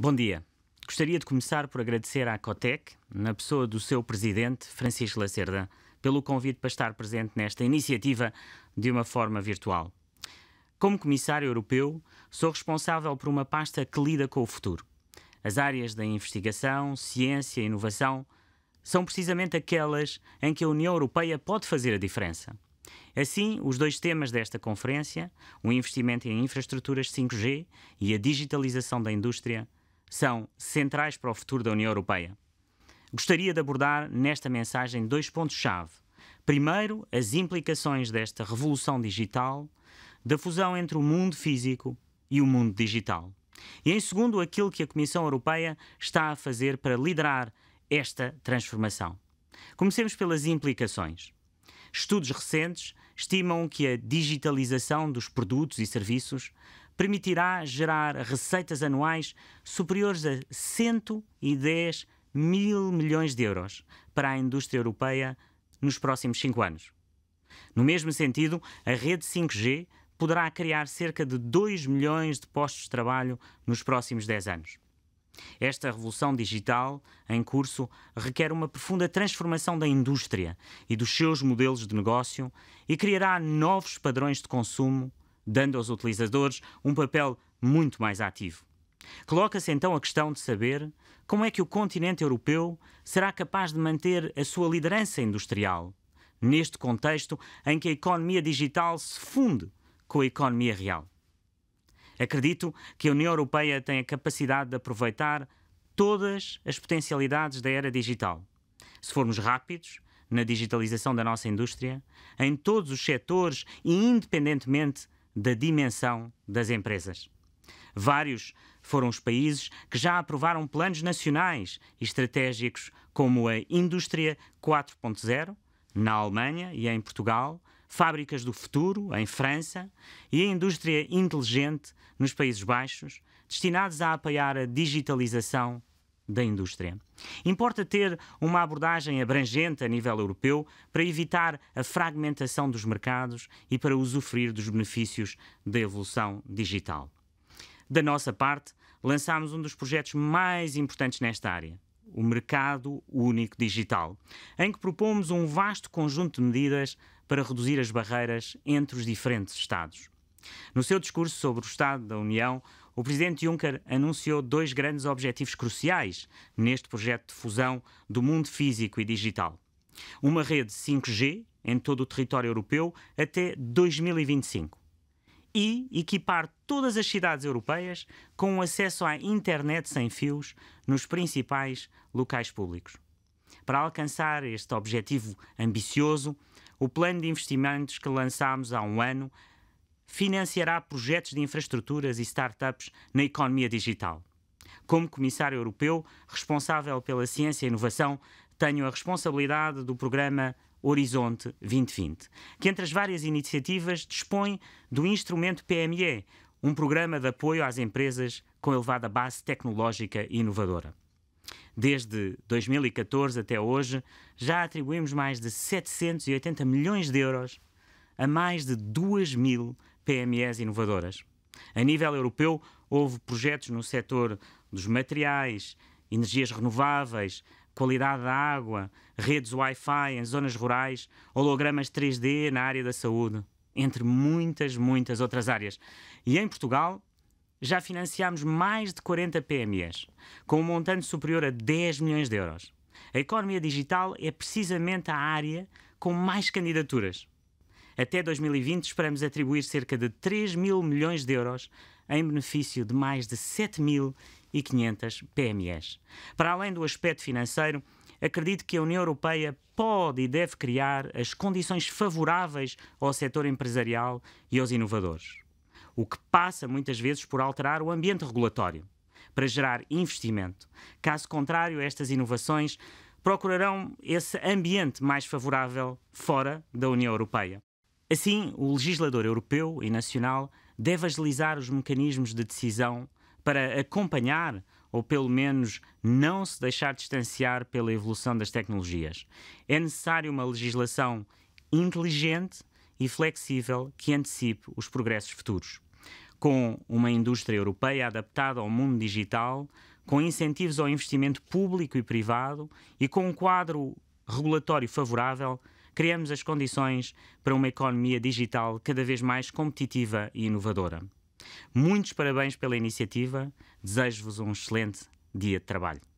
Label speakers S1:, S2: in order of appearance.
S1: Bom dia. Gostaria de começar por agradecer à Cotec, na pessoa do seu presidente, Francisco Lacerda, pelo convite para estar presente nesta iniciativa de uma forma virtual. Como Comissário Europeu, sou responsável por uma pasta que lida com o futuro. As áreas da investigação, ciência e inovação são precisamente aquelas em que a União Europeia pode fazer a diferença. Assim, os dois temas desta conferência, o investimento em infraestruturas 5G e a digitalização da indústria, são centrais para o futuro da União Europeia. Gostaria de abordar nesta mensagem dois pontos-chave. Primeiro, as implicações desta revolução digital, da fusão entre o mundo físico e o mundo digital. E em segundo, aquilo que a Comissão Europeia está a fazer para liderar esta transformação. Comecemos pelas implicações. Estudos recentes estimam que a digitalização dos produtos e serviços permitirá gerar receitas anuais superiores a 110 mil milhões de euros para a indústria europeia nos próximos cinco anos. No mesmo sentido, a rede 5G poderá criar cerca de 2 milhões de postos de trabalho nos próximos 10 anos. Esta revolução digital em curso requer uma profunda transformação da indústria e dos seus modelos de negócio e criará novos padrões de consumo dando aos utilizadores um papel muito mais ativo. Coloca-se então a questão de saber como é que o continente europeu será capaz de manter a sua liderança industrial, neste contexto em que a economia digital se funde com a economia real. Acredito que a União Europeia tem a capacidade de aproveitar todas as potencialidades da era digital. Se formos rápidos na digitalização da nossa indústria, em todos os setores e independentemente da dimensão das empresas. Vários foram os países que já aprovaram planos nacionais e estratégicos, como a Indústria 4.0, na Alemanha e em Portugal, Fábricas do Futuro, em França, e a Indústria Inteligente, nos Países Baixos, destinados a apoiar a digitalização da indústria. Importa ter uma abordagem abrangente a nível europeu para evitar a fragmentação dos mercados e para usufruir dos benefícios da evolução digital. Da nossa parte, lançámos um dos projetos mais importantes nesta área, o Mercado Único Digital, em que propomos um vasto conjunto de medidas para reduzir as barreiras entre os diferentes Estados. No seu discurso sobre o Estado da União, o presidente Juncker anunciou dois grandes objetivos cruciais neste projeto de fusão do mundo físico e digital. Uma rede 5G em todo o território europeu até 2025 e equipar todas as cidades europeias com acesso à internet sem fios nos principais locais públicos. Para alcançar este objetivo ambicioso, o plano de investimentos que lançámos há um ano financiará projetos de infraestruturas e startups na economia digital. Como Comissário Europeu responsável pela ciência e inovação, tenho a responsabilidade do programa Horizonte 2020, que, entre as várias iniciativas, dispõe do instrumento PME, um programa de apoio às empresas com elevada base tecnológica e inovadora. Desde 2014 até hoje, já atribuímos mais de 780 milhões de euros a mais de 2 mil PMEs inovadoras. A nível europeu, houve projetos no setor dos materiais, energias renováveis, qualidade da água, redes Wi-Fi em zonas rurais, hologramas 3D na área da saúde, entre muitas, muitas outras áreas. E em Portugal, já financiámos mais de 40 PMEs, com um montante superior a 10 milhões de euros. A economia digital é precisamente a área com mais candidaturas. Até 2020, esperamos atribuir cerca de 3 mil milhões de euros em benefício de mais de 7.500 mil e PMEs. Para além do aspecto financeiro, acredito que a União Europeia pode e deve criar as condições favoráveis ao setor empresarial e aos inovadores, o que passa muitas vezes por alterar o ambiente regulatório para gerar investimento. Caso contrário, estas inovações procurarão esse ambiente mais favorável fora da União Europeia. Assim, o legislador europeu e nacional deve agilizar os mecanismos de decisão para acompanhar ou pelo menos não se deixar distanciar pela evolução das tecnologias. É necessário uma legislação inteligente e flexível que antecipe os progressos futuros. Com uma indústria europeia adaptada ao mundo digital, com incentivos ao investimento público e privado e com um quadro regulatório favorável, criamos as condições para uma economia digital cada vez mais competitiva e inovadora. Muitos parabéns pela iniciativa, desejo-vos um excelente dia de trabalho.